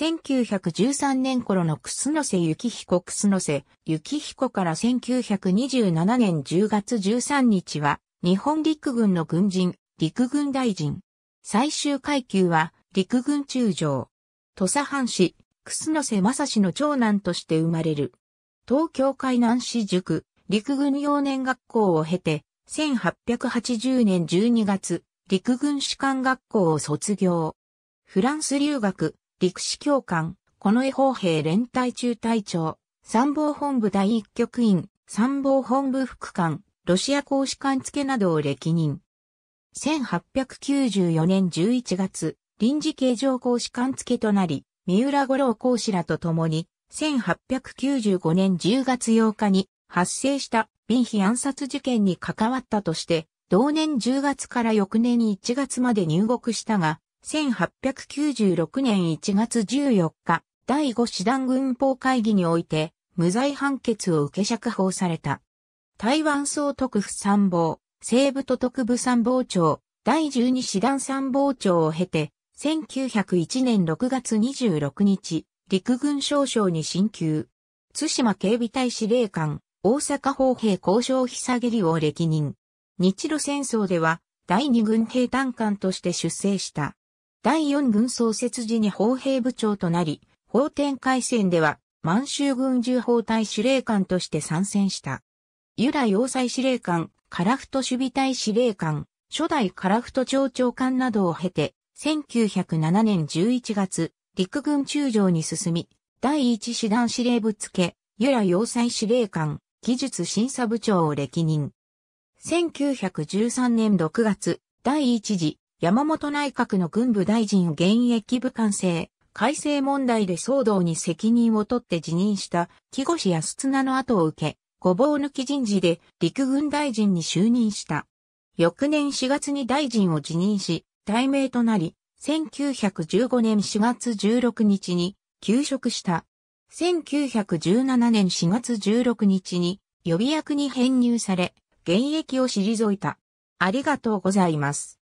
1913年頃の楠瀬幸彦楠瀬幸彦から1927年10月13日は、日本陸軍の軍人、陸軍大臣。最終階級は、陸軍中将。土佐藩士、楠瀬正氏の長男として生まれる。東京海南市塾、陸軍幼年学校を経て、1880年12月、陸軍士官学校を卒業。フランス留学、陸士教官、近衛砲兵連隊中隊長、参謀本部第一局員、参謀本部副官、ロシア公使館付などを歴任。1894年11月、臨時形状公使館付となり、三浦五郎公使らと共に、1895年10月8日に発生した便秘暗殺事件に関わったとして、同年10月から翌年1月まで入国したが、1896年1月14日、第5師団軍法会議において、無罪判決を受け釈放された。台湾総督府参謀、西部都督部参謀長、第12師団参謀長を経て、1901年6月26日、陸軍少将に進級。津島警備隊司令官、大阪砲兵交渉げりを歴任。日露戦争では、第二軍兵団官として出征した。第四軍創設時に砲兵部長となり、砲天海戦では満州軍重砲隊司令官として参戦した。由良要塞司令官、カラフト守備隊司令官、初代カラフト町長官などを経て、1907年11月、陸軍中将に進み、第一師団司令部付け、由良要塞司令官、技術審査部長を歴任。1913年6月、第一次山本内閣の軍部大臣を現役部官制、改正問題で騒動に責任を取って辞任した木越康綱の後を受け、ごぼう抜き人事で陸軍大臣に就任した。翌年4月に大臣を辞任し、大名となり、1915年4月16日に休職した。1917年4月16日に予備役に編入され、現役を退いた。ありがとうございます。